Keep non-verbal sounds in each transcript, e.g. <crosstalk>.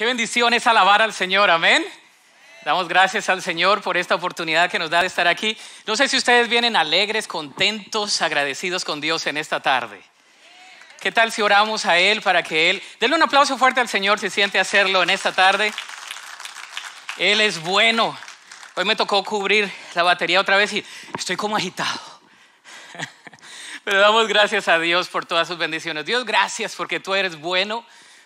Qué bendición es alabar al Señor, amén. Damos gracias al Señor por esta oportunidad que nos da de estar aquí. No sé si ustedes vienen alegres, contentos, agradecidos con Dios en esta tarde. ¿Qué tal si oramos a Él para que Él... Denle un aplauso fuerte al Señor si siente hacerlo en esta tarde. Él es bueno. Hoy me tocó cubrir la batería otra vez y estoy como agitado. <laughs> Pero damos gracias a Dios por todas sus bendiciones. Dios, gracias porque tú eres bueno.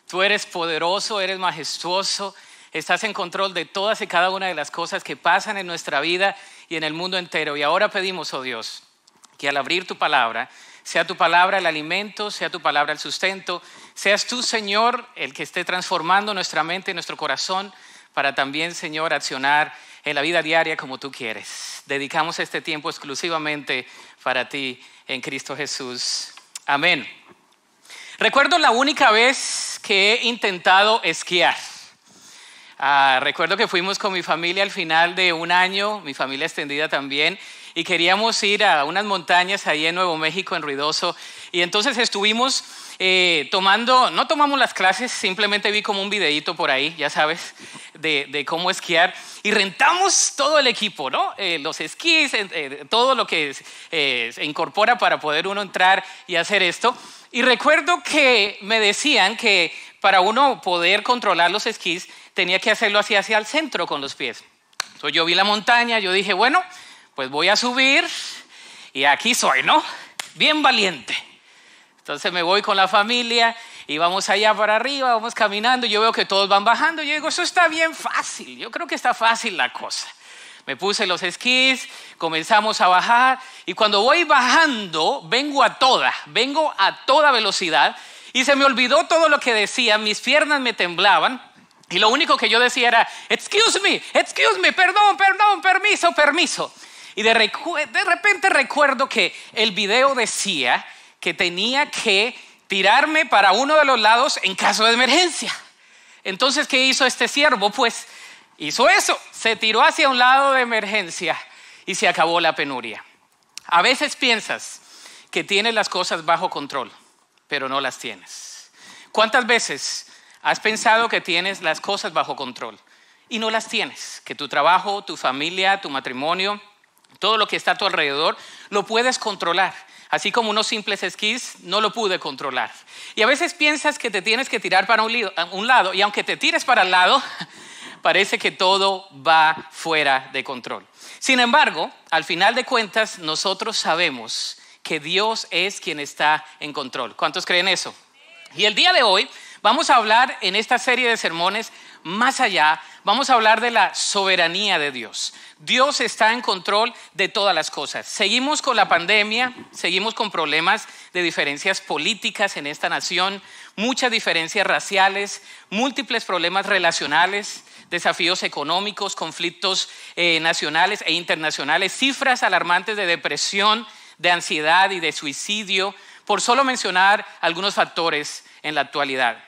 Tú eres poderoso, eres majestuoso, estás en control de todas y cada una de las cosas que pasan en nuestra vida y en el mundo entero. Y ahora pedimos, oh Dios, que al abrir tu palabra, sea tu palabra el alimento, sea tu palabra el sustento, seas tú, Señor, el que esté transformando nuestra mente y nuestro corazón para también, Señor, accionar en la vida diaria como tú quieres. Dedicamos este tiempo exclusivamente para ti en Cristo Jesús. Amén. Recuerdo la única vez que he intentado esquiar. Ah, recuerdo que fuimos con mi familia al final de un año, mi familia extendida también, y queríamos ir a unas montañas ahí en Nuevo México, en Ruidoso. Y entonces estuvimos eh, tomando, no tomamos las clases, simplemente vi como un videito por ahí, ya sabes, de, cómo esquiar. Y rentamos todo el equipo, ¿no? Eh, los esquís, eh, todo lo que se incorpora para poder uno entrar y hacer esto. Y recuerdo que me decían que para uno poder controlar los esquís tenía que hacerlo así hacia el centro con los pies. Entonces yo vi la montaña, yo dije, bueno, pues voy a subir y aquí soy, ¿no? Bien valiente. Entonces me voy con la familia y vamos allá para arriba, vamos caminando, yo veo que todos van bajando, yo digo, eso está bien fácil, yo creo que está fácil la cosa. Me puse los esquís, comenzamos a bajar y cuando voy bajando, vengo a toda, vengo a toda velocidad y se me olvidó todo lo que decía, mis piernas me temblaban y lo único que yo decía era, excuse me, excuse me, perdón, perdón, permiso, permiso. Y de, de repente recuerdo que el video decía, que tenía que tirarme para uno de los lados en caso de emergencia. Entonces, ¿qué hizo este siervo? Pues hizo eso, se tiró hacia un lado de emergencia y se acabó la penuria. A veces piensas que tienes las cosas bajo control, pero no las tienes. ¿Cuántas veces has pensado que tienes las cosas bajo control y no las tienes? Que tu trabajo, tu familia, tu matrimonio, todo lo que está a tu alrededor, lo puedes controlar Así como unos simples esquís, no lo pude controlar. Y a veces piensas que te tienes que tirar para un, lado y aunque te tires para el lado, <laughs> parece que todo va fuera de control. Sin embargo, al final de cuentas, nosotros sabemos que Dios es quien está en control. ¿Cuántos creen eso? Y el día de hoy Vamos a hablar en esta serie de sermones más allá, vamos a hablar de la soberanía de Dios. Dios está en control de todas las cosas. Seguimos con la pandemia, seguimos con problemas de diferencias políticas en esta nación, muchas diferencias raciales, múltiples problemas relacionales, desafíos económicos, conflictos eh, nacionales e internacionales, cifras alarmantes de depresión, de ansiedad y de suicidio, por solo mencionar algunos factores en la actualidad.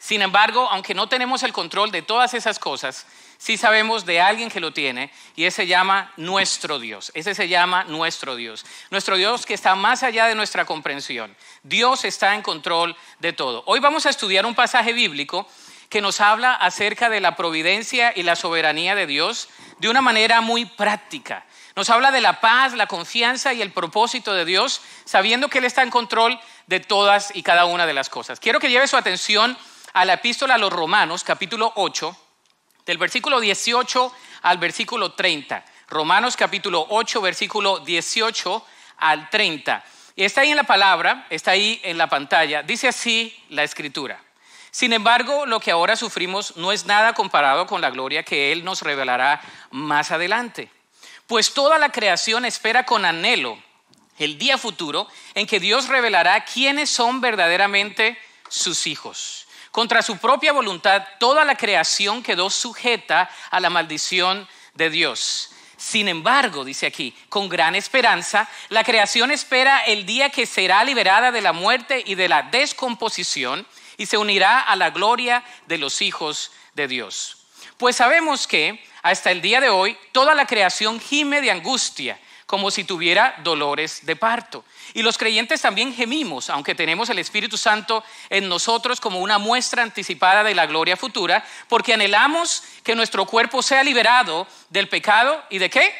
Sin embargo, aunque no tenemos el control de todas esas cosas, sí sabemos de alguien que lo tiene y ese se llama nuestro Dios. Ese se llama nuestro Dios. Nuestro Dios que está más allá de nuestra comprensión. Dios está en control de todo. Hoy vamos a estudiar un pasaje bíblico que nos habla acerca de la providencia y la soberanía de Dios de una manera muy práctica. Nos habla de la paz, la confianza y el propósito de Dios, sabiendo que Él está en control de todas y cada una de las cosas. Quiero que lleve su atención a la epístola a los Romanos, capítulo 8, del versículo 18 al versículo 30. Romanos capítulo 8, versículo 18 al 30. Está ahí en la palabra, está ahí en la pantalla. Dice así la escritura. Sin embargo, lo que ahora sufrimos no es nada comparado con la gloria que Él nos revelará más adelante. Pues toda la creación espera con anhelo el día futuro en que Dios revelará quiénes son verdaderamente sus hijos contra su propia voluntad, toda la creación quedó sujeta a la maldición de Dios. Sin embargo, dice aquí, con gran esperanza, la creación espera el día que será liberada de la muerte y de la descomposición y se unirá a la gloria de los hijos de Dios. Pues sabemos que hasta el día de hoy toda la creación gime de angustia como si tuviera dolores de parto. Y los creyentes también gemimos, aunque tenemos el Espíritu Santo en nosotros como una muestra anticipada de la gloria futura, porque anhelamos que nuestro cuerpo sea liberado del pecado y de qué?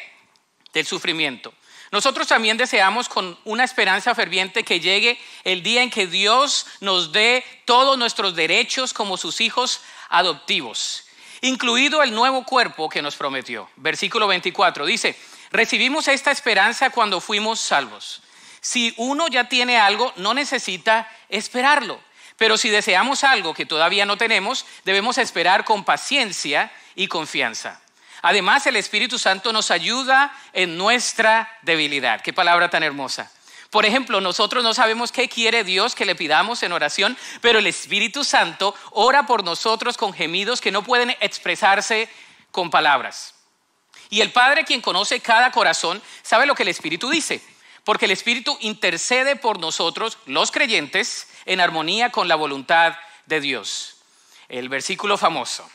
Del sufrimiento. Nosotros también deseamos con una esperanza ferviente que llegue el día en que Dios nos dé todos nuestros derechos como sus hijos adoptivos, incluido el nuevo cuerpo que nos prometió. Versículo 24 dice, Recibimos esta esperanza cuando fuimos salvos. Si uno ya tiene algo, no necesita esperarlo. Pero si deseamos algo que todavía no tenemos, debemos esperar con paciencia y confianza. Además, el Espíritu Santo nos ayuda en nuestra debilidad. Qué palabra tan hermosa. Por ejemplo, nosotros no sabemos qué quiere Dios que le pidamos en oración, pero el Espíritu Santo ora por nosotros con gemidos que no pueden expresarse con palabras. Y el Padre, quien conoce cada corazón, sabe lo que el Espíritu dice, porque el Espíritu intercede por nosotros, los creyentes, en armonía con la voluntad de Dios. El versículo famoso.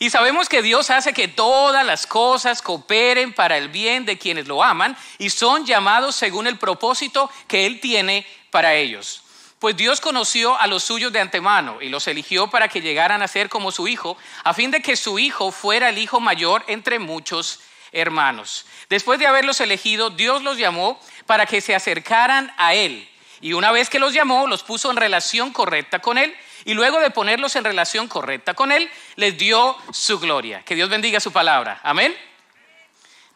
Y sabemos que Dios hace que todas las cosas cooperen para el bien de quienes lo aman y son llamados según el propósito que Él tiene para ellos. Pues Dios conoció a los suyos de antemano y los eligió para que llegaran a ser como su Hijo, a fin de que su Hijo fuera el Hijo mayor entre muchos hermanos. Después de haberlos elegido, Dios los llamó para que se acercaran a Él. Y una vez que los llamó, los puso en relación correcta con Él. Y luego de ponerlos en relación correcta con Él, les dio su gloria. Que Dios bendiga su palabra. Amén.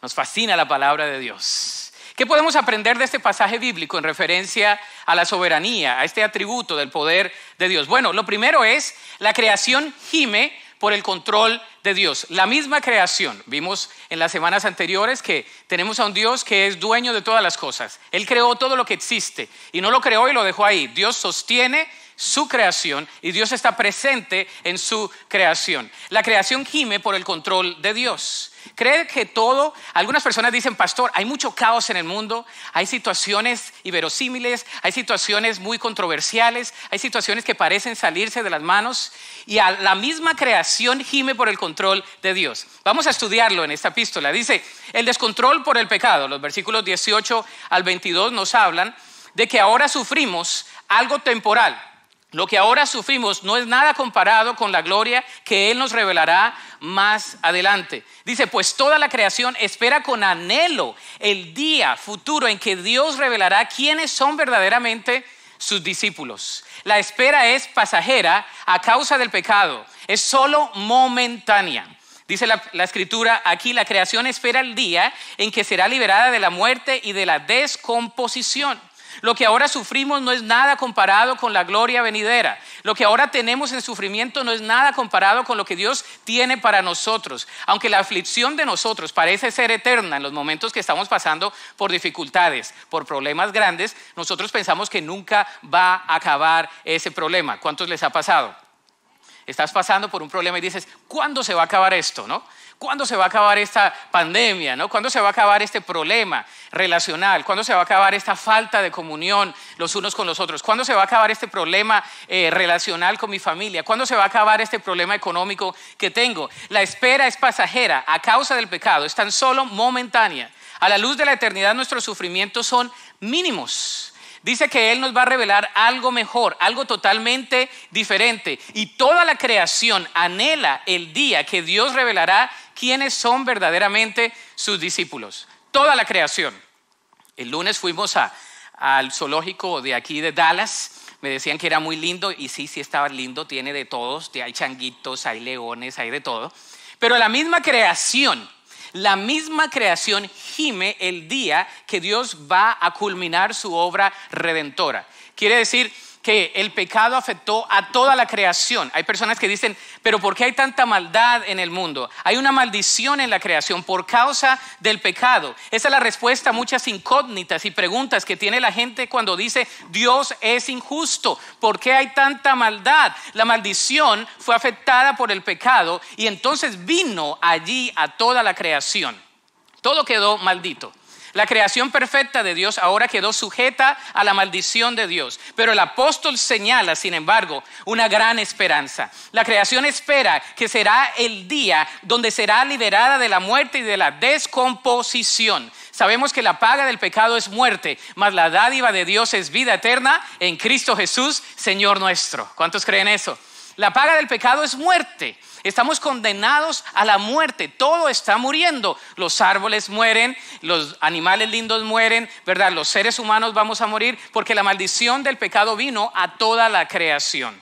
Nos fascina la palabra de Dios. ¿Qué podemos aprender de este pasaje bíblico en referencia a la soberanía, a este atributo del poder de Dios? Bueno, lo primero es, la creación gime por el control de Dios. La misma creación, vimos en las semanas anteriores que tenemos a un Dios que es dueño de todas las cosas. Él creó todo lo que existe y no lo creó y lo dejó ahí. Dios sostiene su creación y Dios está presente en su creación. La creación gime por el control de Dios. Cree que todo, algunas personas dicen, pastor, hay mucho caos en el mundo, hay situaciones inverosímiles, hay situaciones muy controversiales, hay situaciones que parecen salirse de las manos y a la misma creación gime por el control de Dios. Vamos a estudiarlo en esta epístola. Dice, el descontrol por el pecado, los versículos 18 al 22 nos hablan de que ahora sufrimos algo temporal lo que ahora sufrimos no es nada comparado con la gloria que Él nos revelará más adelante. Dice, pues toda la creación espera con anhelo el día futuro en que Dios revelará quiénes son verdaderamente sus discípulos. La espera es pasajera a causa del pecado, es sólo momentánea. Dice la, la, escritura aquí, la creación espera el día en que será liberada de la muerte y de la descomposición. Lo que ahora sufrimos no es nada comparado con la gloria venidera. Lo que ahora tenemos en sufrimiento no es nada comparado con lo que Dios tiene para nosotros. Aunque la aflicción de nosotros parece ser eterna en los momentos que estamos pasando por dificultades, por problemas grandes, nosotros pensamos que nunca va a acabar ese problema. ¿Cuántos les ha pasado? Estás pasando por un problema y dices, ¿cuándo se va a acabar esto? ¿No? ¿Cuándo se va a acabar esta pandemia? ¿no? ¿Cuándo se va a acabar este problema relacional? ¿Cuándo se va a acabar esta falta de comunión los unos con los otros? ¿Cuándo se va a acabar este problema eh, relacional con mi familia? ¿Cuándo se va a acabar este problema económico que tengo? La espera es pasajera a causa del pecado, es tan solo momentánea. A la luz de la eternidad nuestros sufrimientos son mínimos. Dice que Él nos va a revelar algo mejor, algo totalmente diferente. Y toda la creación anhela el día que Dios revelará quiénes son verdaderamente sus discípulos. Toda la creación. El lunes fuimos al zoológico de aquí de Dallas. Me decían que era muy lindo y sí, sí estaba lindo, tiene de todos, hay changuitos, hay leones, hay de todo. Pero la misma creación la misma creación gime el día que Dios va a culminar su obra redentora. Quiere decir, que el pecado afectó a toda la creación. Hay personas que dicen, pero ¿por qué hay tanta maldad en el mundo? Hay una maldición en la creación por causa del pecado. Esa es la respuesta a muchas incógnitas y preguntas que tiene la gente cuando dice, Dios es injusto. ¿Por qué hay tanta maldad? La maldición fue afectada por el pecado y entonces vino allí a toda la creación. Todo quedó maldito. La creación perfecta de Dios ahora quedó sujeta a la maldición de Dios. Pero el apóstol señala, sin embargo, una gran esperanza. La creación espera que será el día donde será liberada de la muerte y de la descomposición. Sabemos que la paga del pecado es muerte, mas la dádiva de Dios es vida eterna en Cristo Jesús, Señor nuestro. ¿Cuántos creen eso? La paga del pecado es muerte. Estamos condenados a la muerte. Todo está muriendo. Los árboles mueren, los animales lindos mueren, ¿verdad? Los seres humanos vamos a morir porque la maldición del pecado vino a toda la creación.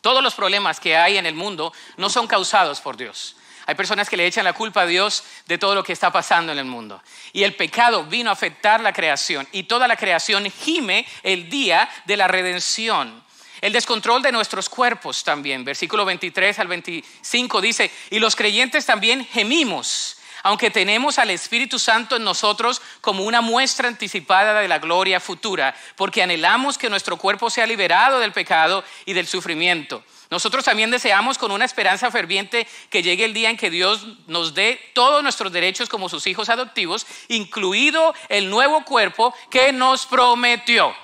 Todos los problemas que hay en el mundo no son causados por Dios. Hay personas que le echan la culpa a Dios de todo lo que está pasando en el mundo. Y el pecado vino a afectar la creación y toda la creación gime el día de la redención. El descontrol de nuestros cuerpos también. Versículo 23 al 25 dice, y los creyentes también gemimos, aunque tenemos al Espíritu Santo en nosotros como una muestra anticipada de la gloria futura, porque anhelamos que nuestro cuerpo sea liberado del pecado y del sufrimiento. Nosotros también deseamos con una esperanza ferviente que llegue el día en que Dios nos dé todos nuestros derechos como sus hijos adoptivos, incluido el nuevo cuerpo que nos prometió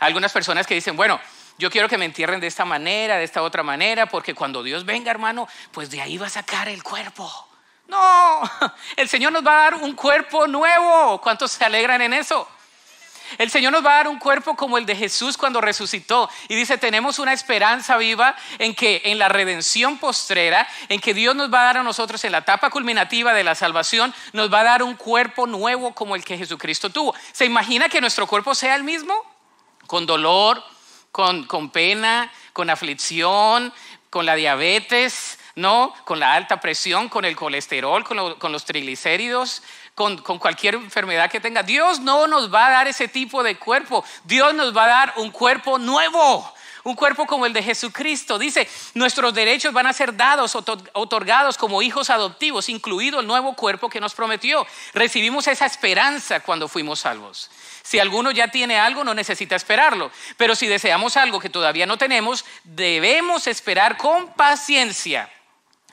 algunas personas que dicen, bueno, yo quiero que me entierren de esta manera, de esta otra manera, porque cuando Dios venga, hermano, pues de ahí va a sacar el cuerpo. No, <laughs> el Señor nos va a dar un cuerpo nuevo. ¿Cuántos se alegran en eso? El Señor nos va a dar un cuerpo como el de Jesús cuando resucitó. Y dice, tenemos una esperanza viva en que en la redención postrera, en que Dios nos va a dar a nosotros en la etapa culminativa de la salvación, nos va a dar un cuerpo nuevo como el que Jesucristo tuvo. ¿Se imagina que nuestro cuerpo sea el mismo? con dolor, con, pena, con aflicción, con la diabetes, ¿no? Con la alta presión, con el colesterol, con, los triglicéridos, con, con, cualquier enfermedad que tenga. Dios no nos va a dar ese tipo de cuerpo. Dios nos va a dar un cuerpo nuevo. Un cuerpo como el de Jesucristo. Dice, nuestros derechos van a ser dados, otorgados como hijos adoptivos, incluido el nuevo cuerpo que nos prometió. Recibimos esa esperanza cuando fuimos salvos. Si alguno ya tiene algo, no necesita esperarlo. Pero si deseamos algo que todavía no tenemos, debemos esperar con paciencia.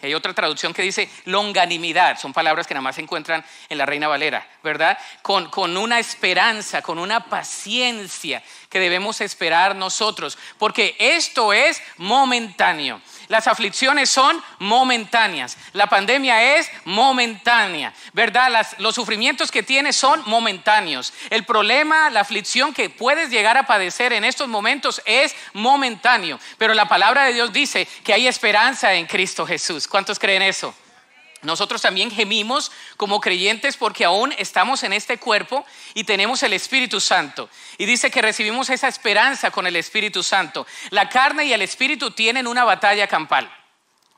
Hay otra traducción que dice longanimidad, son palabras que nada más se encuentran en la Reina Valera, ¿verdad? Con, con, una esperanza, con una paciencia que debemos esperar nosotros, porque esto es momentáneo. Las aflicciones son momentáneas. La pandemia es momentánea, ¿verdad? los sufrimientos que tienes son momentáneos. El problema, la aflicción que puedes llegar a padecer en estos momentos es momentáneo. Pero la palabra de Dios dice que hay esperanza en Cristo Jesús. ¿Cuántos creen eso? Nosotros también gemimos como creyentes porque aún estamos en este cuerpo y tenemos el Espíritu Santo. Y dice que recibimos esa esperanza con el Espíritu Santo. La carne y el Espíritu tienen una batalla campal.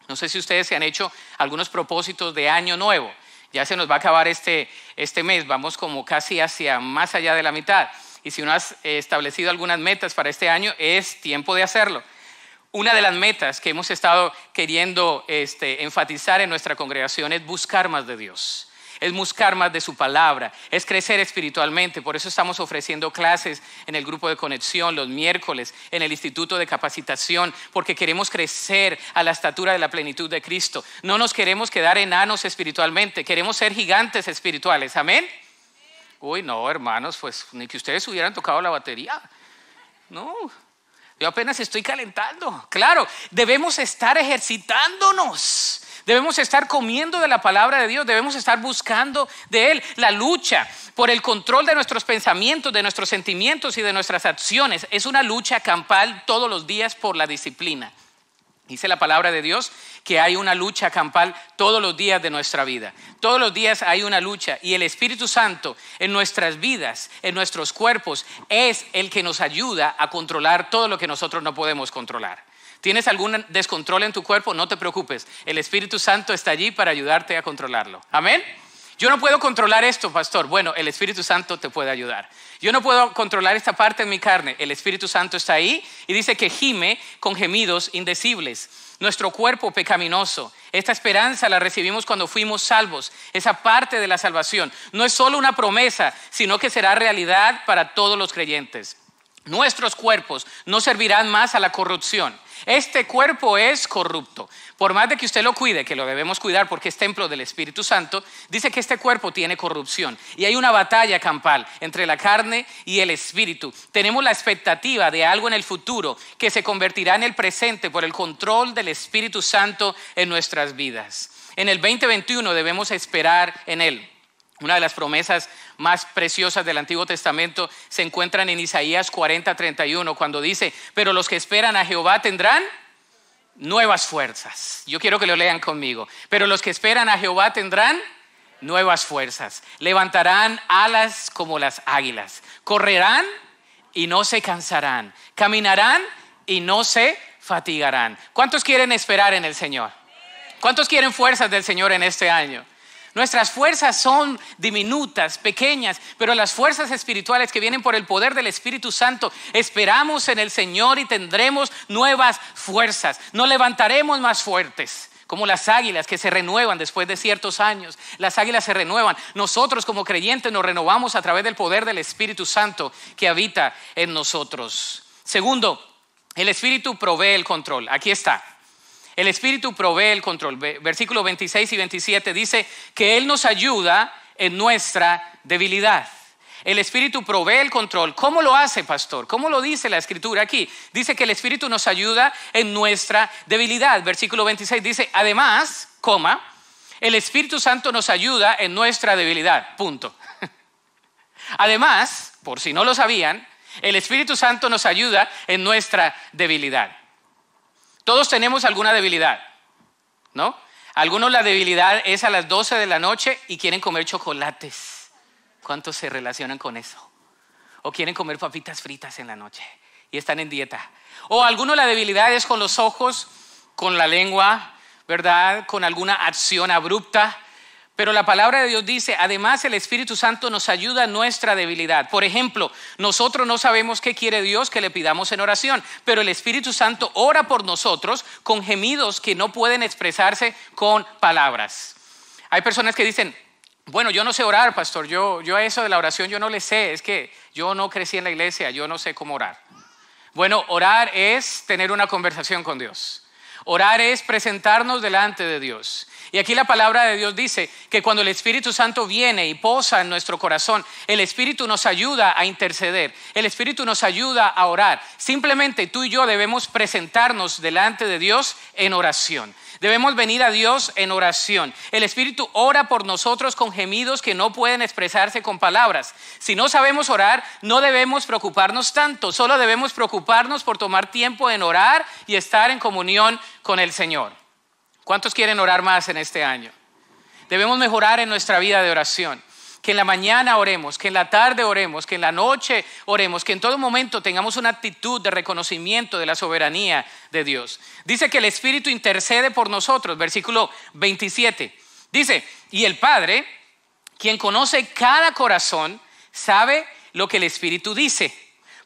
No sé si ustedes se han hecho algunos propósitos de año nuevo. Ya se nos va a acabar este, este mes, vamos como casi hacia más allá de la mitad. Y si uno has establecido algunas metas para este año, es tiempo de hacerlo. Una de las metas que hemos estado queriendo este, enfatizar en nuestra congregación es buscar más de Dios es buscar más de su palabra, es crecer espiritualmente. Por eso estamos ofreciendo clases en el grupo de conexión los miércoles, en el instituto de capacitación, porque queremos crecer a la estatura de la plenitud de Cristo. No nos queremos quedar enanos espiritualmente, queremos ser gigantes espirituales. Amén. Uy, no, hermanos, pues ni que ustedes hubieran tocado la batería. No, yo apenas estoy calentando. Claro, debemos estar ejercitándonos. Debemos estar comiendo de la palabra de Dios, debemos estar buscando de Él la lucha por el control de nuestros pensamientos, de nuestros sentimientos y de nuestras acciones. Es una lucha campal todos los días por la disciplina. Dice la palabra de Dios que hay una lucha campal todos los días de nuestra vida. Todos los días hay una lucha y el Espíritu Santo en nuestras vidas, en nuestros cuerpos, es el que nos ayuda a controlar todo lo que nosotros no podemos controlar. ¿Tienes algún descontrol en tu cuerpo? No te preocupes. El Espíritu Santo está allí para ayudarte a controlarlo. Amén. Yo no puedo controlar esto, pastor. Bueno, el Espíritu Santo te puede ayudar. Yo no puedo controlar esta parte de mi carne. El Espíritu Santo está ahí y dice que gime con gemidos indecibles. Nuestro cuerpo pecaminoso. Esta esperanza la recibimos cuando fuimos salvos. Esa parte de la salvación no es solo una promesa, sino que será realidad para todos los creyentes. Nuestros cuerpos no servirán más a la corrupción este cuerpo es corrupto. Por más de que usted lo cuide, que lo debemos cuidar porque es templo del Espíritu Santo, dice que este cuerpo tiene corrupción. Y hay una batalla campal entre la carne y el Espíritu. Tenemos la expectativa de algo en el futuro que se convertirá en el presente por el control del Espíritu Santo en nuestras vidas. En el 2021 debemos esperar en Él. Una de las promesas más preciosas del Antiguo Testamento se encuentran en Isaías 40, 31, cuando dice, pero los que esperan a Jehová tendrán nuevas fuerzas. Yo quiero que lo lean conmigo. Pero los que esperan a Jehová tendrán nuevas fuerzas. Levantarán alas como las águilas. Correrán y no se cansarán. Caminarán y no se fatigarán. ¿Cuántos quieren esperar en el Señor? ¿Cuántos quieren fuerzas del Señor en este año? Nuestras fuerzas son diminutas, pequeñas, pero las fuerzas espirituales que vienen por el poder del Espíritu Santo, esperamos en el Señor y tendremos nuevas fuerzas. No levantaremos más fuertes como las águilas que se renuevan después de ciertos años. Las águilas se renuevan. Nosotros como creyentes nos renovamos a través del poder del Espíritu Santo que habita en nosotros. Segundo, el Espíritu provee el control. Aquí está. El Espíritu provee el control. Versículos 26 y 27 dice que Él nos ayuda en nuestra debilidad. El Espíritu provee el control. ¿Cómo lo hace, pastor? ¿Cómo lo dice la Escritura aquí? Dice que el Espíritu nos ayuda en nuestra debilidad. Versículo 26 dice, además, coma, el Espíritu Santo nos ayuda en nuestra debilidad. Punto. <laughs> Además, por si no lo sabían, el Espíritu Santo nos ayuda en nuestra debilidad. Todos tenemos alguna debilidad, ¿no? Algunos la debilidad es a las 12 de la noche y quieren comer chocolates. ¿Cuántos se relacionan con eso? O quieren comer papitas fritas en la noche y están en dieta. O algunos la debilidad es con los ojos, con la lengua, ¿verdad? Con alguna acción abrupta pero la palabra de Dios dice, además el Espíritu Santo nos ayuda en nuestra debilidad. Por ejemplo, nosotros no sabemos qué quiere Dios que le pidamos en oración, pero el Espíritu Santo ora por nosotros con gemidos que no pueden expresarse con palabras. Hay personas que dicen, bueno, yo no sé orar, pastor, yo, yo a eso de la oración yo no le sé, es que yo no crecí en la iglesia, yo no sé cómo orar. Bueno, orar es tener una conversación con Dios. Orar es presentarnos delante de Dios. Y aquí la palabra de Dios dice que cuando el Espíritu Santo viene y posa en nuestro corazón, el Espíritu nos ayuda a interceder, el Espíritu nos ayuda a orar. Simplemente tú y yo debemos presentarnos delante de Dios en oración. Debemos venir a Dios en oración. El Espíritu ora por nosotros con gemidos que no pueden expresarse con palabras. Si no sabemos orar, no debemos preocuparnos tanto, solo debemos preocuparnos por tomar tiempo en orar y estar en comunión con el Señor. ¿Cuántos quieren orar más en este año? Debemos mejorar en nuestra vida de oración. Que en la mañana oremos, que en la tarde oremos, que en la noche oremos, que en todo momento tengamos una actitud de reconocimiento de la soberanía de Dios. Dice que el Espíritu intercede por nosotros, versículo 27. Dice, y el Padre, quien conoce cada corazón, sabe lo que el Espíritu dice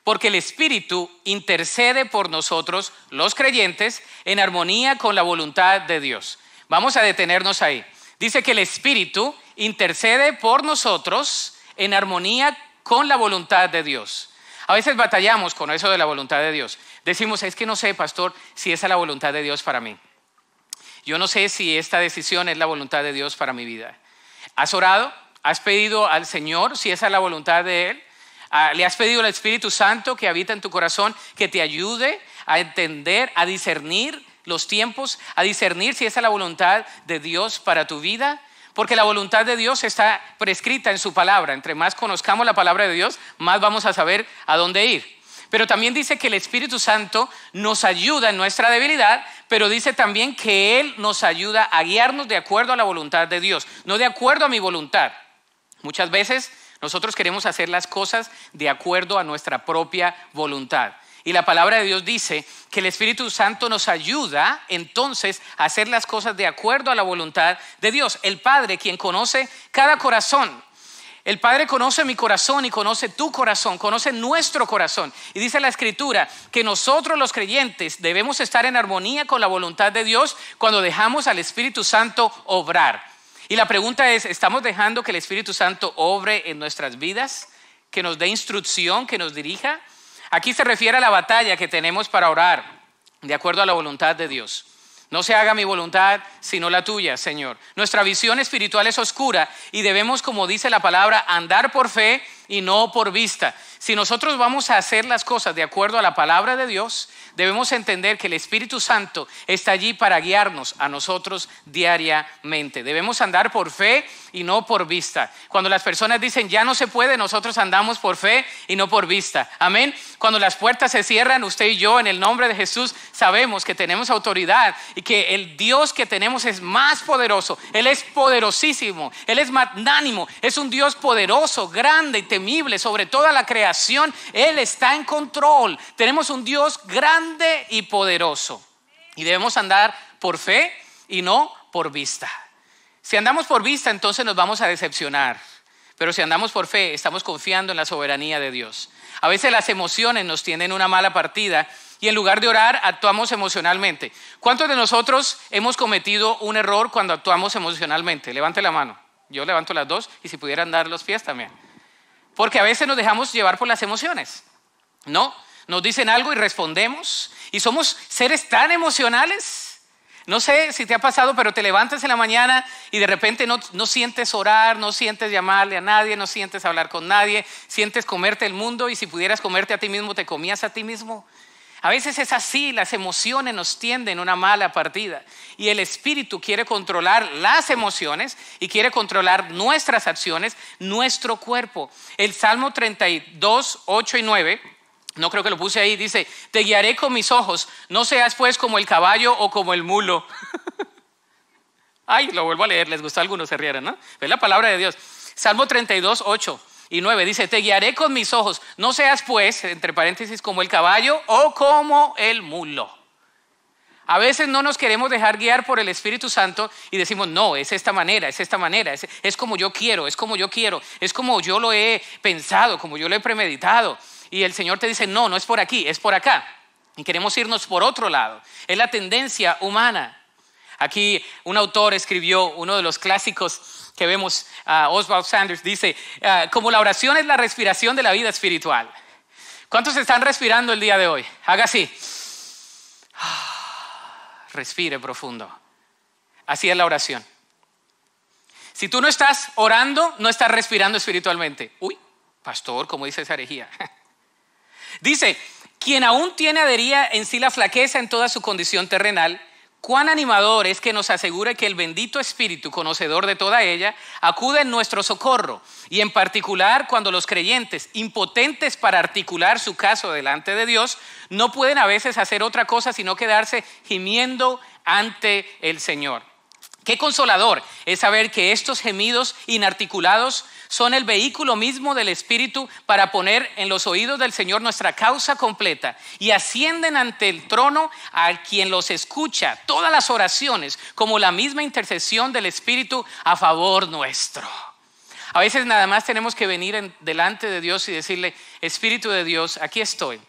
porque el Espíritu intercede por nosotros, los creyentes, en armonía con la voluntad de Dios. Vamos a detenernos ahí. Dice que el Espíritu intercede por nosotros en armonía con la voluntad de Dios. A veces batallamos con eso de la voluntad de Dios. Decimos, es que no sé, pastor, si esa es la voluntad de Dios para mí. Yo no sé si esta decisión es la voluntad de Dios para mi vida. ¿Has orado? ¿Has pedido al Señor si esa es la voluntad de Él? le has pedido al Espíritu Santo que habita en tu corazón, que te ayude a entender, a discernir los tiempos, a discernir si esa es la voluntad de Dios para tu vida. Porque la voluntad de Dios está prescrita en su palabra. Entre más conozcamos la palabra de Dios, más vamos a saber a dónde ir. Pero también dice que el Espíritu Santo nos ayuda en nuestra debilidad, pero dice también que Él nos ayuda a guiarnos de acuerdo a la voluntad de Dios, no de acuerdo a mi voluntad. Muchas veces nosotros queremos hacer las cosas de acuerdo a nuestra propia voluntad. Y la palabra de Dios dice que el Espíritu Santo nos ayuda entonces a hacer las cosas de acuerdo a la voluntad de Dios. El Padre, quien conoce cada corazón, el Padre conoce mi corazón y conoce tu corazón, conoce nuestro corazón. Y dice la Escritura que nosotros los creyentes debemos estar en armonía con la voluntad de Dios cuando dejamos al Espíritu Santo obrar. Y la pregunta es, ¿estamos dejando que el Espíritu Santo obre en nuestras vidas? ¿Que nos dé instrucción, que nos dirija? Aquí se refiere a la batalla que tenemos para orar, de acuerdo a la voluntad de Dios. No se haga mi voluntad, sino la tuya, Señor. Nuestra visión espiritual es oscura y debemos, como dice la palabra, andar por fe y no por vista. Si nosotros vamos a hacer las cosas de acuerdo a la palabra de Dios, debemos entender que el Espíritu Santo está allí para guiarnos a nosotros diariamente. Debemos andar por fe y no por vista. Cuando las personas dicen ya no se puede, nosotros andamos por fe y no por vista. Amén. Cuando las puertas se cierran, usted y yo en el nombre de Jesús sabemos que tenemos autoridad y que el Dios que tenemos es más poderoso. Él es poderosísimo, Él es magnánimo, es un Dios poderoso, grande y temible sobre toda la creación. Él está en control. Tenemos un Dios grande y poderoso. Y debemos andar por fe y no por vista. Si andamos por vista, entonces nos vamos a decepcionar. Pero si andamos por fe, estamos confiando en la soberanía de Dios. A veces las emociones nos tienen una mala partida y en lugar de orar actuamos emocionalmente. ¿Cuántos de nosotros hemos cometido un error cuando actuamos emocionalmente? Levante la mano. Yo levanto las dos y si pudieran dar los pies también. Porque a veces nos dejamos llevar por las emociones. ¿No? Nos dicen algo y respondemos. Y somos seres tan emocionales. No sé si te ha pasado, pero te levantas en la mañana y de repente no, sientes orar, no sientes llamarle a nadie, no sientes hablar con nadie, sientes comerte el mundo y si pudieras comerte a ti mismo, te comías a ti mismo. A veces es así, las emociones nos tienden una mala partida y el espíritu quiere controlar las emociones y quiere controlar nuestras acciones, nuestro cuerpo. El Salmo 32, 8 y 9 no creo que lo puse ahí. Dice, te guiaré con mis ojos. No seas pues como el caballo o como el mulo. <laughs> Ay, lo vuelvo a leer. Les gustó a algunos, se rieron, ¿no? Es la palabra de Dios. Salmo 32, 8 y 9. Dice, te guiaré con mis ojos. No seas pues, entre paréntesis, como el caballo o como el mulo. A veces no nos queremos dejar guiar por el Espíritu Santo y decimos, no, es esta manera, es esta manera, es como yo quiero, es como yo quiero, es como yo lo he pensado, como yo lo he premeditado y el Señor te dice, no, no es por aquí, es por acá. Y queremos irnos por otro lado. Es la tendencia humana. Aquí un autor escribió uno de los clásicos que vemos, ah, Oswald Sanders, dice, ah, como la oración es la respiración de la vida espiritual. ¿Cuántos están respirando el día de hoy? Haga así. <sighs> Respire profundo. Así es la oración. Si tú no estás orando, no estás respirando espiritualmente. Uy, pastor, como dice esa herejía. <laughs> Dice, quien aún tiene adhería en sí la flaqueza en toda su condición terrenal, cuán animador es que nos asegure que el bendito Espíritu, conocedor de toda ella, acude en nuestro socorro, y en particular cuando los creyentes, impotentes para articular su caso delante de Dios, no pueden a veces hacer otra cosa sino quedarse gimiendo ante el Señor. Qué consolador es saber que estos gemidos inarticulados son el vehículo mismo del Espíritu para poner en los oídos del Señor nuestra causa completa y ascienden ante el trono a quien los escucha todas las oraciones como la misma intercesión del Espíritu a favor nuestro. A veces nada más tenemos que venir delante de Dios y decirle, Espíritu de Dios, aquí estoy,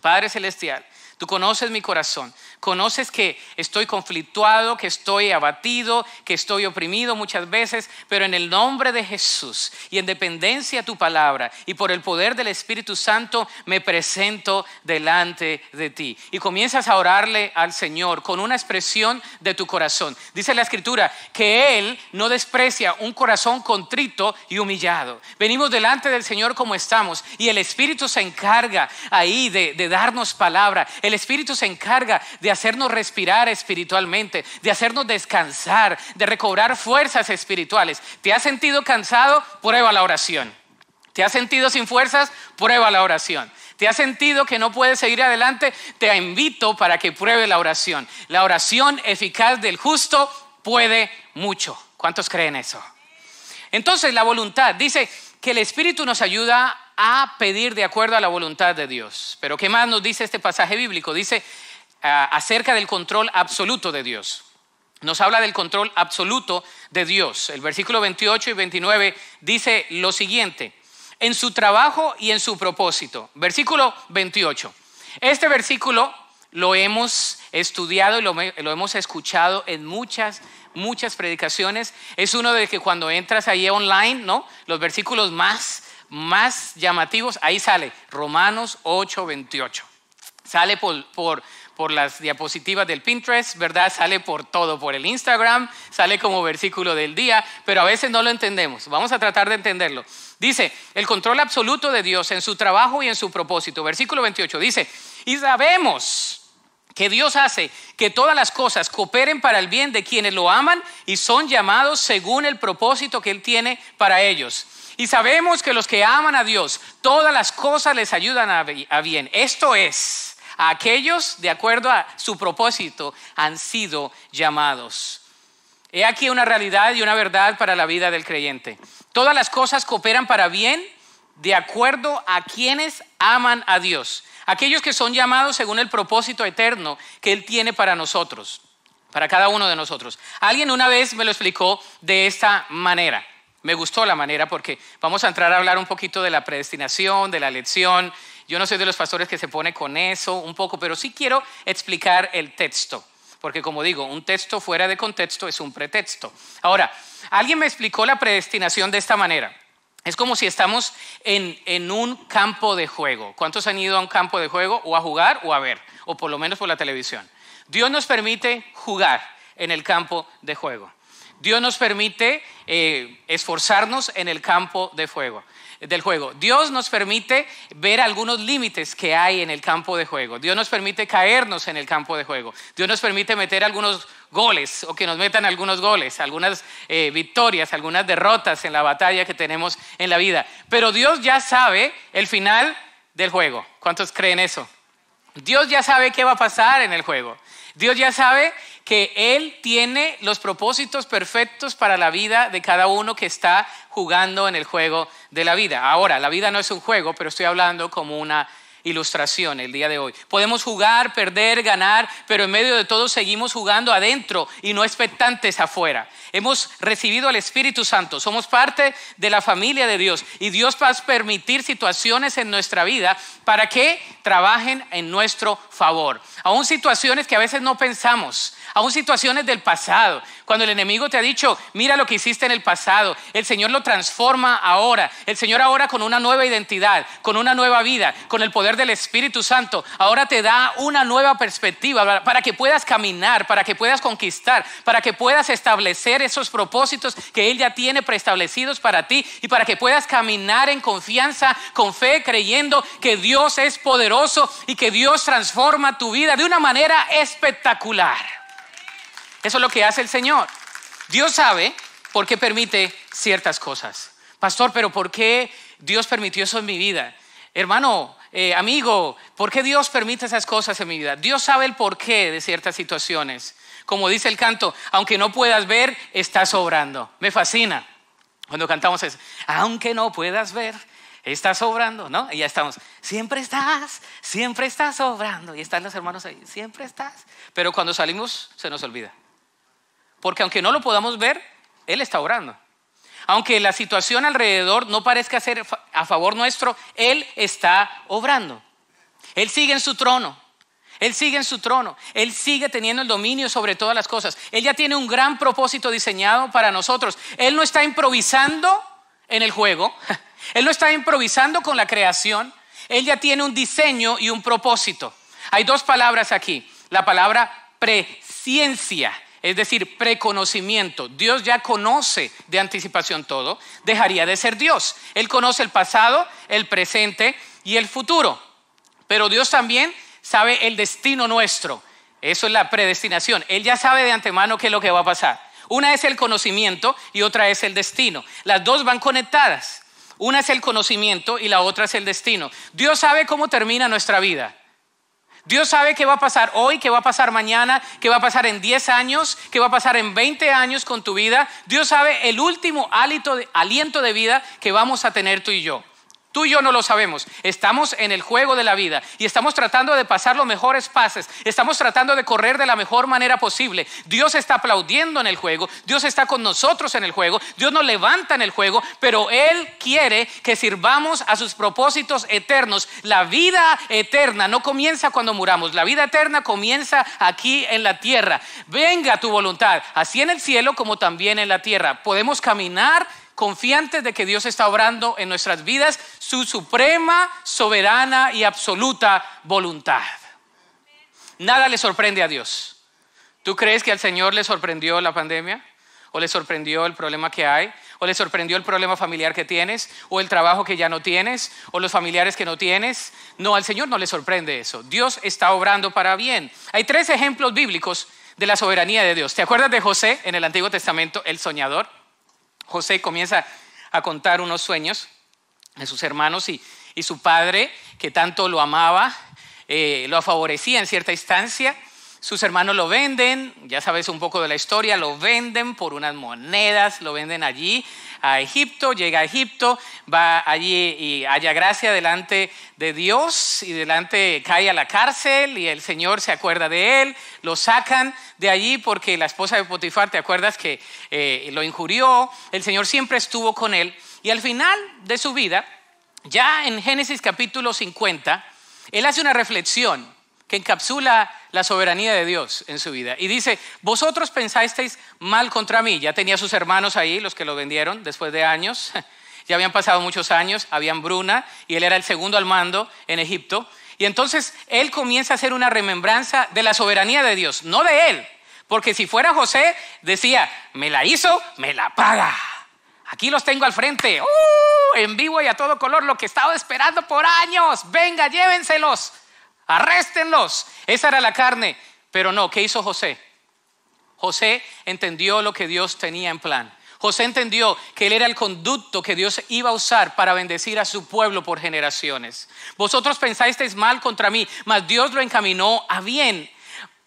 Padre Celestial. Tú conoces mi corazón, conoces que estoy conflictuado, que estoy abatido, que estoy oprimido muchas veces, pero en el nombre de Jesús y en dependencia de tu palabra y por el poder del Espíritu Santo me presento delante de ti. Y comienzas a orarle al Señor con una expresión de tu corazón. Dice la Escritura que Él no desprecia un corazón contrito y humillado. Venimos delante del Señor como estamos y el Espíritu se encarga ahí de, darnos palabra. El Espíritu se encarga de hacernos respirar espiritualmente, de hacernos descansar, de recobrar fuerzas espirituales. ¿Te has sentido cansado? Prueba la oración. ¿Te has sentido sin fuerzas? Prueba la oración. ¿Te has sentido que no puedes seguir adelante? Te invito para que pruebe la oración. La oración eficaz del justo puede mucho. ¿Cuántos creen eso? Entonces la voluntad dice que el Espíritu nos ayuda a pedir de acuerdo a la voluntad de Dios. Pero ¿qué más nos dice este pasaje bíblico? Dice ah, acerca del control absoluto de Dios. Nos habla del control absoluto de Dios. El versículo 28 y 29 dice lo siguiente, en su trabajo y en su propósito. Versículo 28. Este versículo lo hemos estudiado y lo, lo, hemos escuchado en muchas, muchas predicaciones. Es uno de que cuando entras ahí online, ¿no? Los versículos más más llamativos, ahí sale Romanos 8, 28. Sale por, las diapositivas del Pinterest, ¿verdad? Sale por todo, por el Instagram, sale como versículo del día, pero a veces no lo entendemos. Vamos a tratar de entenderlo. Dice, el control absoluto de Dios en su trabajo y en su propósito. Versículo 28 dice, y sabemos que Dios hace que todas las cosas cooperen para el bien de quienes lo aman y son llamados según el propósito que Él tiene para ellos. Y sabemos que los que aman a Dios, todas las cosas les ayudan a bien. Esto es, a aquellos, de acuerdo a su propósito, han sido llamados. He aquí una realidad y una verdad para la vida del creyente. Todas las cosas cooperan para bien de acuerdo a quienes aman a Dios, aquellos que son llamados según el propósito eterno que Él tiene para nosotros, para cada uno de nosotros. Alguien una vez me lo explicó de esta manera. Me gustó la manera porque vamos a entrar a hablar un poquito de la predestinación, de la elección. Yo no soy de los pastores que se pone con eso un poco, pero sí quiero explicar el texto. Porque como digo, un texto fuera de contexto es un pretexto. Ahora, alguien me explicó la predestinación de esta manera. Es como si estamos en, en, un campo de juego. ¿Cuántos han ido a un campo de juego o a jugar o a ver? O por lo menos por la televisión. Dios nos permite jugar en el campo de juego. Dios nos permite eh, esforzarnos en el campo de juego. del juego. Dios nos permite ver algunos límites que hay en el campo de juego. Dios nos permite caernos en el campo de juego. Dios nos permite meter algunos goles o que nos metan algunos goles, algunas eh, victorias, algunas derrotas en la batalla que tenemos en la vida. Pero Dios ya sabe el final del juego. ¿Cuántos creen eso? Dios ya sabe qué va a pasar en el juego. Dios ya sabe que Él tiene los propósitos perfectos para la vida de cada uno que está jugando en el juego de la vida. Ahora, la vida no es un juego, pero estoy hablando como una ilustración el día de hoy. Podemos jugar, perder, ganar, pero en medio de todo seguimos jugando adentro y no expectantes afuera. Hemos recibido al Espíritu Santo, somos parte de la familia de Dios y Dios va a permitir situaciones en nuestra vida para que trabajen en nuestro favor. Aún situaciones que a veces no pensamos aún situaciones del pasado. Cuando el enemigo te ha dicho, mira lo que hiciste en el pasado, el Señor lo transforma ahora. El Señor ahora con una nueva identidad, con una nueva vida, con el poder del Espíritu Santo, ahora te da una nueva perspectiva para que puedas caminar, para que puedas conquistar, para que puedas establecer esos propósitos que Él ya tiene preestablecidos para ti y para que puedas caminar en confianza, con fe, creyendo que Dios es poderoso y que Dios transforma tu vida de una manera espectacular. Eso es lo que hace el Señor. Dios sabe por qué permite ciertas cosas. Pastor, pero ¿por qué Dios permitió eso en mi vida? Hermano, eh, amigo, ¿por qué Dios permite esas cosas en mi vida? Dios sabe el porqué de ciertas situaciones. Como dice el canto, aunque no puedas ver, estás sobrando. Me fascina cuando cantamos eso. Aunque no puedas ver, estás sobrando. ¿no? Y ya estamos. Siempre estás, siempre estás sobrando. Y están los hermanos ahí, siempre estás. Pero cuando salimos, se nos olvida. Porque aunque no lo podamos ver, Él está obrando Aunque la situación alrededor no parezca ser a favor nuestro, Él está obrando. Él sigue en su trono. Él sigue en su trono. Él sigue teniendo el dominio sobre todas las cosas. Él ya tiene un gran propósito diseñado para nosotros. Él no está improvisando en el juego. <laughs> Él no está improvisando con la creación. Él ya tiene un diseño y un propósito. Hay dos palabras aquí. La palabra presciencia es decir, preconocimiento. Dios ya conoce de anticipación todo, dejaría de ser Dios. Él conoce el pasado, el presente y el futuro. Pero Dios también sabe el destino nuestro. Eso es la predestinación. Él ya sabe de antemano qué es lo que va a pasar. Una es el conocimiento y otra es el destino. Las dos van conectadas. Una es el conocimiento y la otra es el destino. Dios sabe cómo termina nuestra vida. Dios sabe qué va a pasar hoy, qué va a pasar mañana, qué va a pasar en 10 años, qué va a pasar en 20 años con tu vida. Dios sabe el último de, aliento de vida que vamos a tener tú y yo. Tú y yo no lo sabemos. Estamos en el juego de la vida y estamos tratando de pasar los mejores pases. Estamos tratando de correr de la mejor manera posible. Dios está aplaudiendo en el juego. Dios está con nosotros en el juego. Dios nos levanta en el juego. Pero Él quiere que sirvamos a sus propósitos eternos. La vida eterna no comienza cuando muramos. La vida eterna comienza aquí en la tierra. Venga tu voluntad, así en el cielo como también en la tierra. Podemos caminar confiantes de que Dios está obrando en nuestras vidas su suprema, soberana y absoluta voluntad. Nada le sorprende a Dios. ¿Tú crees que al Señor le sorprendió la pandemia? ¿O le sorprendió el problema que hay? ¿O le sorprendió el problema familiar que tienes? ¿O el trabajo que ya no tienes? ¿O los familiares que no tienes? No, al Señor no le sorprende eso. Dios está obrando para bien. Hay tres ejemplos bíblicos de la soberanía de Dios. ¿Te acuerdas de José en el Antiguo Testamento, el soñador? José comienza a contar unos sueños de sus hermanos y, su padre, que tanto lo amaba, eh, lo favorecía en cierta instancia, sus hermanos lo venden, ya sabes un poco de la historia, lo venden por unas monedas, lo venden allí a Egipto, llega a Egipto, va allí y haya gracia delante de Dios y delante cae a la cárcel y el Señor se acuerda de él, lo sacan de allí porque la esposa de Potifar, ¿te acuerdas que eh, lo injurió? El Señor siempre estuvo con él y al final de su vida, ya en Génesis capítulo 50, él hace una reflexión que encapsula la soberanía de Dios en su vida. Y dice, vosotros pensasteis mal contra mí. Ya tenía sus hermanos ahí, los que lo vendieron después de años. <laughs> Ya habían pasado muchos años, habían Bruna, y él era el segundo al mando en Egipto. Y entonces él comienza a hacer una remembranza de la soberanía de Dios, no de él. Porque si fuera José, decía, me la hizo, me la paga. Aquí los tengo al frente, ¡Uh! en vivo y a todo color, lo que estaba esperando por años. Venga, llévenselos arréstenlos. Esa era la carne. Pero no, ¿qué hizo José? José entendió lo que Dios tenía en plan. José entendió que él era el conducto que Dios iba a usar para bendecir a su pueblo por generaciones. Vosotros pensasteis mal contra mí, mas Dios lo encaminó a bien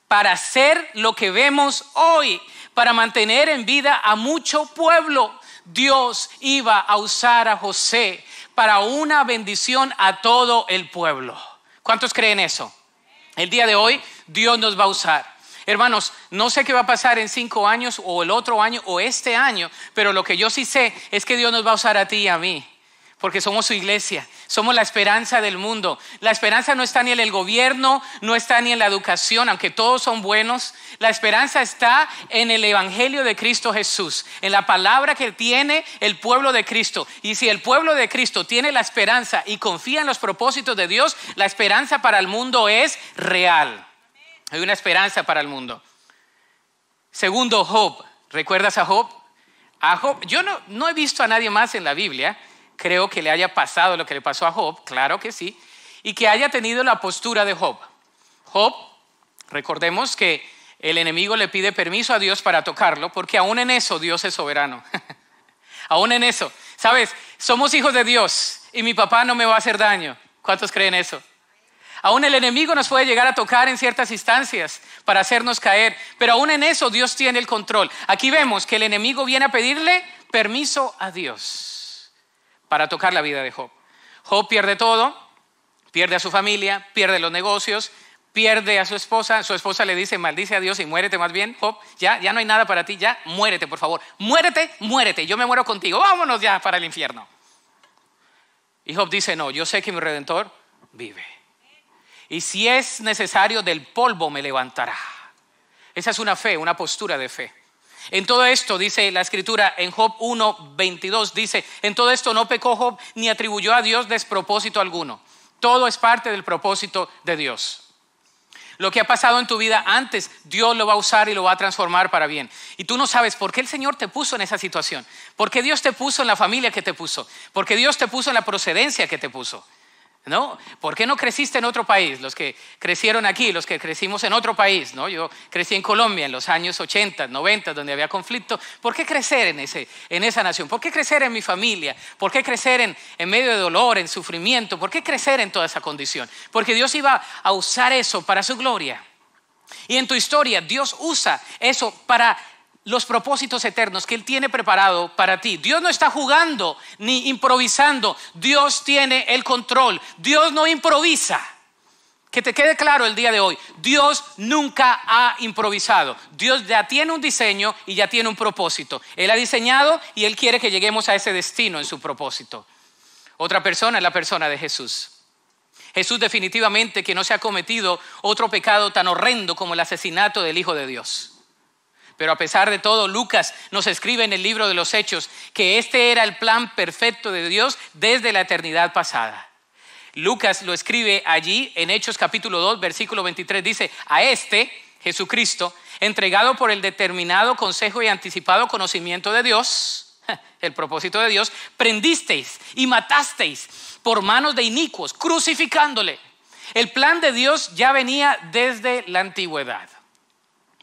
para hacer lo que vemos hoy, para mantener en vida a mucho pueblo. Dios iba a usar a José para una bendición a todo el pueblo. ¿Cuántos creen eso? El día de hoy Dios nos va a usar. Hermanos, no sé qué va a pasar en cinco años o el otro año o este año, pero lo que yo sí sé es que Dios nos va a usar a ti y a mí porque somos su iglesia, somos la esperanza del mundo. La esperanza no está ni en el gobierno, no está ni en la educación, aunque todos son buenos. La esperanza está en el Evangelio de Cristo Jesús, en la palabra que tiene el pueblo de Cristo. Y si el pueblo de Cristo tiene la esperanza y confía en los propósitos de Dios, la esperanza para el mundo es real. Hay una esperanza para el mundo. Segundo, Job. ¿Recuerdas a Job? A Job, yo no, no he visto a nadie más en la Biblia creo que le haya pasado lo que le pasó a Job, claro que sí, y que haya tenido la postura de Job. Job, recordemos que el enemigo le pide permiso a Dios para tocarlo, porque aún en eso Dios es soberano. <laughs> aún en eso, ¿sabes? Somos hijos de Dios y mi papá no me va a hacer daño. ¿Cuántos creen eso? Aún el enemigo nos puede llegar a tocar en ciertas instancias para hacernos caer, pero aún en eso Dios tiene el control. Aquí vemos que el enemigo viene a pedirle permiso a Dios para tocar la vida de Job. Job pierde todo, pierde a su familia, pierde los negocios, pierde a su esposa, su esposa le dice, maldice a Dios y muérete más bien, Job, ya, ya no hay nada para ti, ya, muérete, por favor, muérete, muérete, yo me muero contigo, vámonos ya para el infierno. Y Job dice, no, yo sé que mi redentor vive. Y si es necesario, del polvo me levantará. Esa es una fe, una postura de fe. En todo esto, dice la escritura en Job 1, 22, dice, en todo esto no pecó Job ni atribuyó a Dios despropósito alguno. Todo es parte del propósito de Dios. Lo que ha pasado en tu vida antes, Dios lo va a usar y lo va a transformar para bien. Y tú no sabes por qué el Señor te puso en esa situación, por qué Dios te puso en la familia que te puso, por qué Dios te puso en la procedencia que te puso. ¿No? ¿Por qué no creciste en otro país? Los que crecieron aquí, los que crecimos en otro país, ¿no? Yo crecí en Colombia en los años 80, 90, donde había conflicto. ¿Por qué crecer en, ese, en esa nación? ¿Por qué crecer en mi familia? ¿Por qué crecer en, en medio de dolor, en sufrimiento? ¿Por qué crecer en toda esa condición? Porque Dios iba a usar eso para su gloria. Y en tu historia, Dios usa eso para los propósitos eternos que Él tiene preparado para ti. Dios no está jugando ni improvisando. Dios tiene el control. Dios no improvisa. Que te quede claro el día de hoy. Dios nunca ha improvisado. Dios ya tiene un diseño y ya tiene un propósito. Él ha diseñado y Él quiere que lleguemos a ese destino en su propósito. Otra persona es la persona de Jesús. Jesús definitivamente que no se ha cometido otro pecado tan horrendo como el asesinato del Hijo de Dios. Pero a pesar de todo, Lucas nos escribe en el libro de los Hechos que este era el plan perfecto de Dios desde la eternidad pasada. Lucas lo escribe allí en Hechos capítulo 2, versículo 23, dice, a este, Jesucristo, entregado por el determinado consejo y anticipado conocimiento de Dios, <laughs> el propósito de Dios, prendisteis y matasteis por manos de inicuos, crucificándole. El plan de Dios ya venía desde la antigüedad.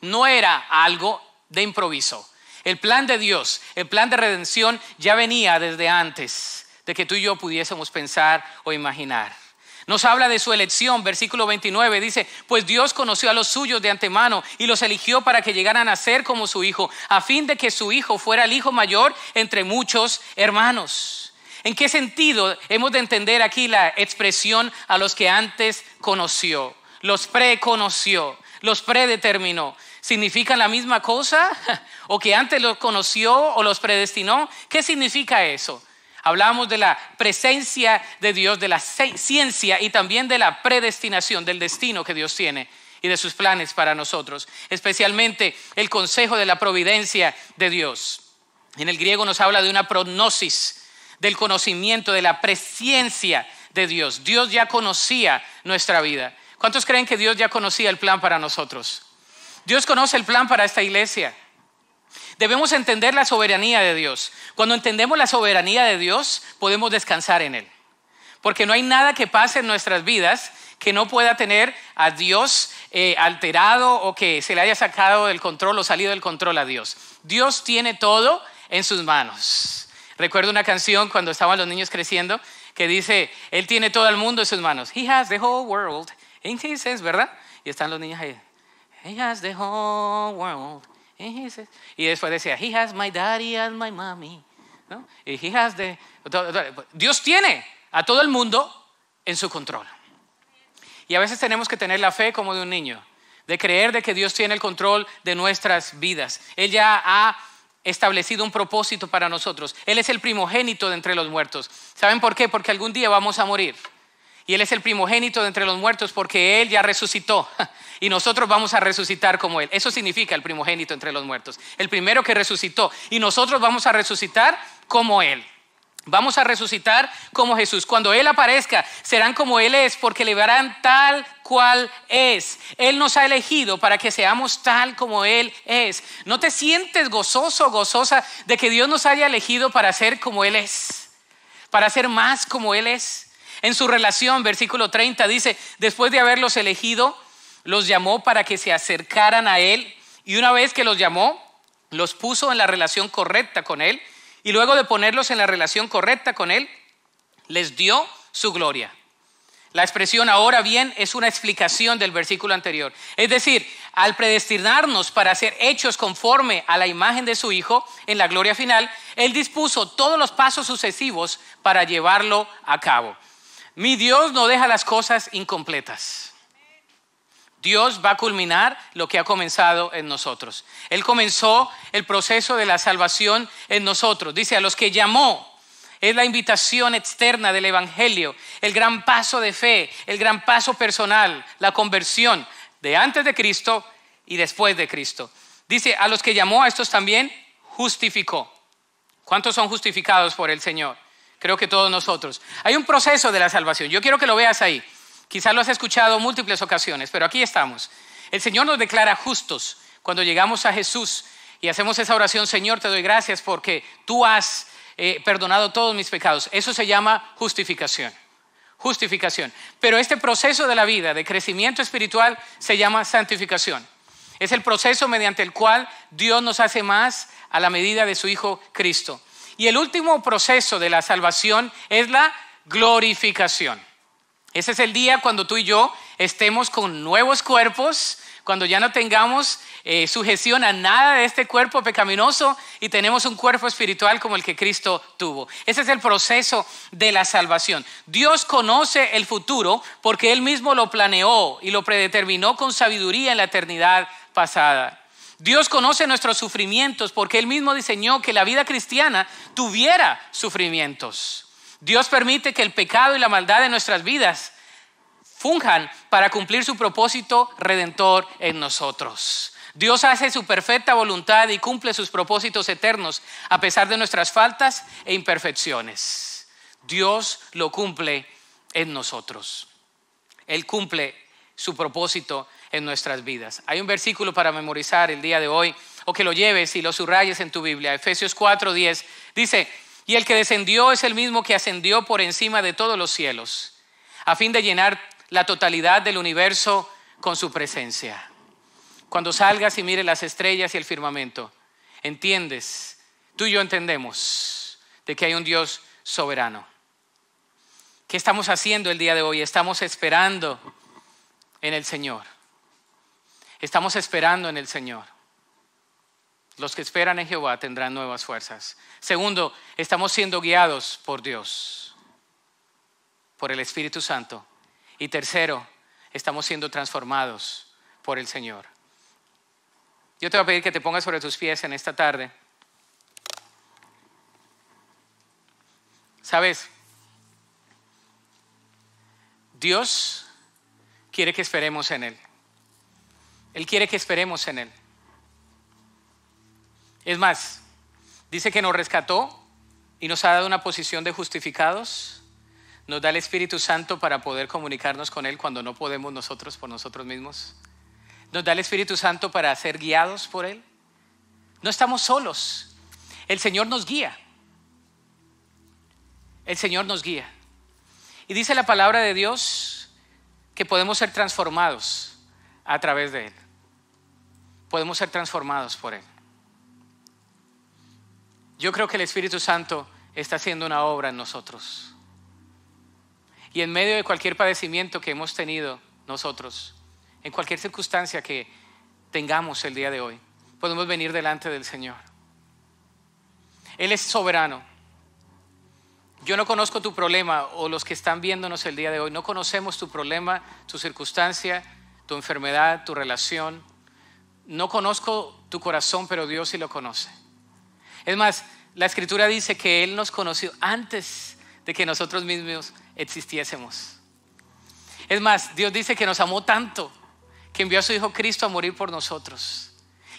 No era algo de improviso. El plan de Dios, el plan de redención ya venía desde antes de que tú y yo pudiésemos pensar o imaginar. Nos habla de su elección, versículo 29 dice, pues Dios conoció a los suyos de antemano y los eligió para que llegaran a ser como su hijo, a fin de que su hijo fuera el hijo mayor entre muchos hermanos. ¿En qué sentido hemos de entender aquí la expresión a los que antes conoció, los preconoció, los predeterminó? significan la misma cosa? <laughs> ¿O que antes los conoció o los predestinó? ¿Qué significa eso? Hablamos de la presencia de Dios, de la ciencia y también de la predestinación, del destino que Dios tiene y de sus planes para nosotros, especialmente el consejo de la providencia de Dios. En el griego nos habla de una prognosis, del conocimiento, de la presencia de Dios. Dios ya conocía nuestra vida. ¿Cuántos creen que Dios ya conocía el plan para nosotros? Dios conoce el plan para esta iglesia. Debemos entender la soberanía de Dios. Cuando entendemos la soberanía de Dios, podemos descansar en Él. Porque no hay nada que pase en nuestras vidas que no pueda tener a Dios eh, alterado o que se le haya sacado del control o salido del control a Dios. Dios tiene todo en sus manos. Recuerdo una canción cuando estaban los niños creciendo que dice, Él tiene todo el mundo en sus manos. He has the whole world in his hands, ¿verdad? Y están los niños ahí. He has the whole world. y después decía, He has my daddy and my mommy. he has the, Dios tiene a todo el mundo en su control. Y a veces tenemos que tener la fe como de un niño, de creer de que Dios tiene el control de nuestras vidas. Él ya ha establecido un propósito para nosotros. Él es el primogénito de entre los muertos. ¿Saben por qué? Porque algún día vamos a morir. Y Él es el primogénito de entre los muertos porque Él ya resucitó. <laughs> Y nosotros vamos a resucitar como Él. Eso significa el primogénito entre los muertos. El primero que resucitó. Y nosotros vamos a resucitar como Él. Vamos a resucitar como Jesús. Cuando Él aparezca, serán como Él es, porque le verán tal cual es. Él nos ha elegido para que seamos tal como Él es. ¿No te sientes gozoso, gozosa de que Dios nos haya elegido para ser como Él es? Para ser más como Él es en su relación. Versículo 30 dice, después de haberlos elegido, los llamó para que se acercaran a Él y una vez que los llamó, los puso en la relación correcta con Él y luego de ponerlos en la relación correcta con Él, les dio su gloria. La expresión ahora bien es una explicación del versículo anterior. Es decir, al predestinarnos para ser hechos conforme a la imagen de su Hijo en la gloria final, Él dispuso todos los pasos sucesivos para llevarlo a cabo. Mi Dios no deja las cosas incompletas. Dios va a culminar lo que ha comenzado en nosotros. Él comenzó el proceso de la salvación en nosotros. Dice, a los que llamó, es la invitación externa del Evangelio, el gran paso de fe, el gran paso personal, la conversión de antes de Cristo y después de Cristo. Dice, a los que llamó a estos también, justificó. ¿Cuántos son justificados por el Señor? creo que todos nosotros. Hay un proceso de la salvación. Yo quiero que lo veas ahí. Quizás lo has escuchado múltiples ocasiones, pero aquí estamos. El Señor nos declara justos cuando llegamos a Jesús y hacemos esa oración, Señor, te doy gracias porque tú has eh, perdonado todos mis pecados. Eso se llama justificación. Justificación. Pero este proceso de la vida, de crecimiento espiritual, se llama santificación. Es el proceso mediante el cual Dios nos hace más a la medida de su Hijo Cristo. Y el último proceso de la salvación es la glorificación. Ese es el día cuando tú y yo estemos con nuevos cuerpos, cuando ya no tengamos eh, sujeción a nada de este cuerpo pecaminoso y tenemos un cuerpo espiritual como el que Cristo tuvo. Ese es el proceso de la salvación. Dios conoce el futuro porque Él mismo lo planeó y lo predeterminó con sabiduría en la eternidad pasada. Dios conoce nuestros sufrimientos porque Él mismo diseñó que la vida cristiana tuviera sufrimientos. Dios permite que el pecado y la maldad de nuestras vidas funjan para cumplir su propósito redentor en nosotros. Dios hace su perfecta voluntad y cumple sus propósitos eternos a pesar de nuestras faltas e imperfecciones. Dios lo cumple en nosotros. Él cumple su propósito en nuestras vidas. Hay un versículo para memorizar el día de hoy o que lo lleves y lo subrayes en tu Biblia. Efesios 4:10 dice, y el que descendió es el mismo que ascendió por encima de todos los cielos, a fin de llenar la totalidad del universo con su presencia. Cuando salgas y mires las estrellas y el firmamento, entiendes, tú y yo entendemos de que hay un Dios soberano. ¿Qué estamos haciendo el día de hoy? Estamos esperando en el Señor. Estamos esperando en el Señor. Los que esperan en Jehová tendrán nuevas fuerzas. Segundo, estamos siendo guiados por Dios, por el Espíritu Santo. Y tercero, estamos siendo transformados por el Señor. Yo te voy a pedir que te pongas sobre tus pies en esta tarde. ¿Sabes? Dios quiere que esperemos en Él. Él quiere que esperemos en Él. Es más, dice que nos rescató y nos ha dado una posición de justificados. Nos da el Espíritu Santo para poder comunicarnos con Él cuando no podemos nosotros por nosotros mismos. Nos da el Espíritu Santo para ser guiados por Él. No estamos solos. El Señor nos guía. El Señor nos guía. Y dice la palabra de Dios que podemos ser transformados a través de Él podemos ser transformados por Él. Yo creo que el Espíritu Santo está haciendo una obra en nosotros. Y en medio de cualquier padecimiento que hemos tenido nosotros, en cualquier circunstancia que tengamos el día de hoy, podemos venir delante del Señor. Él es soberano. Yo no conozco tu problema o los que están viéndonos el día de hoy, no conocemos tu problema, tu circunstancia, tu enfermedad, tu relación, no conozco tu corazón, pero Dios sí lo conoce. Es más, la escritura dice que Él nos conoció antes de que nosotros mismos existiésemos. Es más, Dios dice que nos amó tanto que envió a su Hijo Cristo a morir por nosotros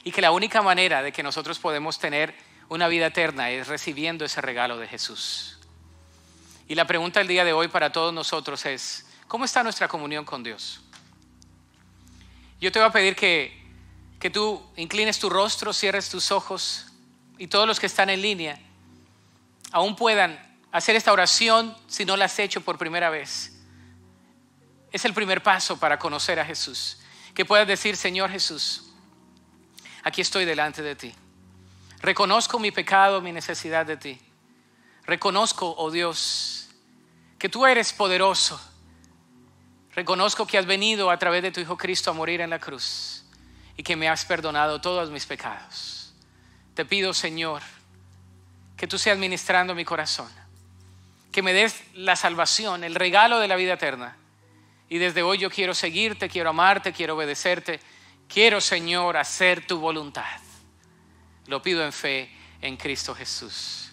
y que la única manera de que nosotros podemos tener una vida eterna es recibiendo ese regalo de Jesús. Y la pregunta del día de hoy para todos nosotros es, ¿cómo está nuestra comunión con Dios? Yo te voy a pedir que que tú inclines tu rostro, cierres tus ojos y todos los que están en línea aún puedan hacer esta oración si no la has hecho por primera vez. Es el primer paso para conocer a Jesús. Que puedas decir, Señor Jesús, aquí estoy delante de ti. Reconozco mi pecado, mi necesidad de ti. Reconozco, oh Dios, que tú eres poderoso. Reconozco que has venido a través de tu Hijo Cristo a morir en la cruz y que me has perdonado todos mis pecados. Te pido, Señor, que tú seas ministrando mi corazón, que me des la salvación, el regalo de la vida eterna. Y desde hoy yo quiero seguirte, quiero amarte, quiero obedecerte, quiero, Señor, hacer tu voluntad. Lo pido en fe en Cristo Jesús.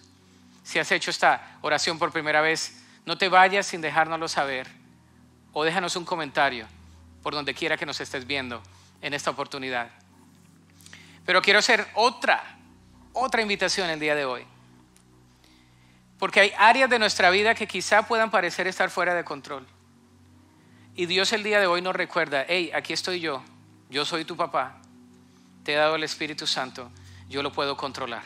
Si has hecho esta oración por primera vez, no te vayas sin dejárnoslo saber o déjanos un comentario por donde quiera que nos estés viendo en esta oportunidad. Pero quiero hacer otra, otra invitación el día de hoy. Porque hay áreas de nuestra vida que quizá puedan parecer estar fuera de control. Y Dios el día de hoy nos recuerda, hey, aquí estoy yo, yo soy tu papá, te he dado el Espíritu Santo, yo lo puedo controlar.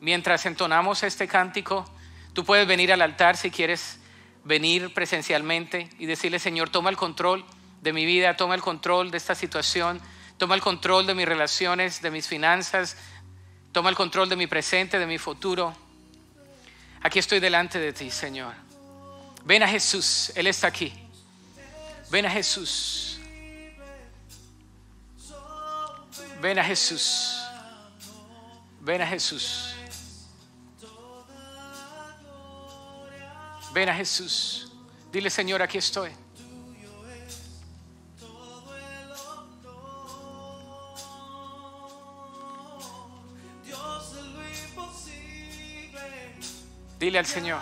Mientras entonamos este cántico, tú puedes venir al altar si quieres venir presencialmente y decirle, Señor, toma el control de mi vida, toma el control de esta situación, toma el control de mis relaciones, de mis finanzas, toma el control de mi presente, de mi futuro. Aquí estoy delante de ti, Señor. Ven a Jesús, Él está aquí. Ven a Jesús. Ven a Jesús. Ven a Jesús. Ven a Jesús. Dile, Señor, aquí estoy. Dile al Señor.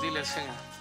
Dile al Señor.